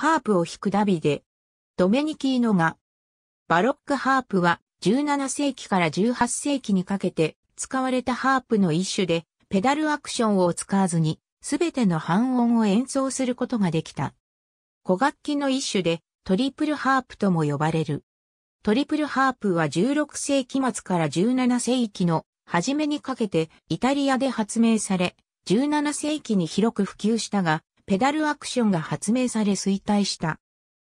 ハープを弾くダビデ。ドメニキーノが、バロックハープは17世紀から18世紀にかけて使われたハープの一種で、ペダルアクションを使わずに、すべての半音を演奏することができた。小楽器の一種で、トリプルハープとも呼ばれる。トリプルハープは16世紀末から17世紀の初めにかけてイタリアで発明され、17世紀に広く普及したが、ペダルアクションが発明され衰退した。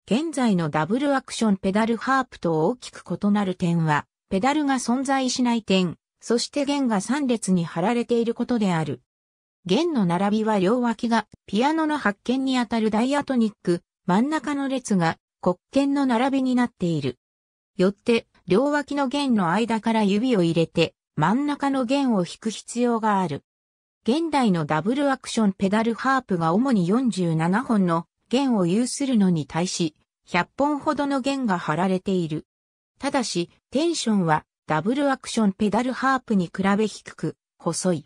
現在のダブルアクションペダルハープと大きく異なる点は、ペダルが存在しない点、そして弦が3列に貼られていることである。弦の並びは両脇がピアノの発見にあたるダイアトニック、真ん中の列が黒鍵の並びになっている。よって、両脇の弦の間から指を入れて、真ん中の弦を弾く必要がある。現代のダブルアクションペダルハープが主に47本の弦を有するのに対し、100本ほどの弦が貼られている。ただし、テンションはダブルアクションペダルハープに比べ低く、細い。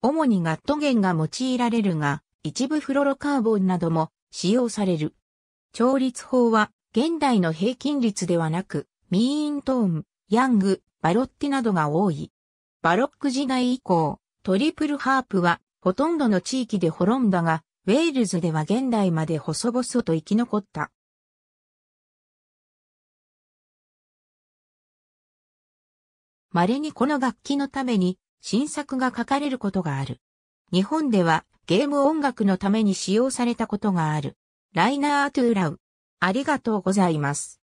主にガット弦が用いられるが、一部フロロカーボンなども使用される。調律法は現代の平均率ではなく、ミーントーン、ヤング、バロッティなどが多い。バロック時代以降、トリプルハープはほとんどの地域で滅んだが、ウェールズでは現代まで細々と生き残った。稀にこの楽器のために新作が書かれることがある。日本ではゲーム音楽のために使用されたことがある。ライナー・トゥーラウ。ありがとうございます。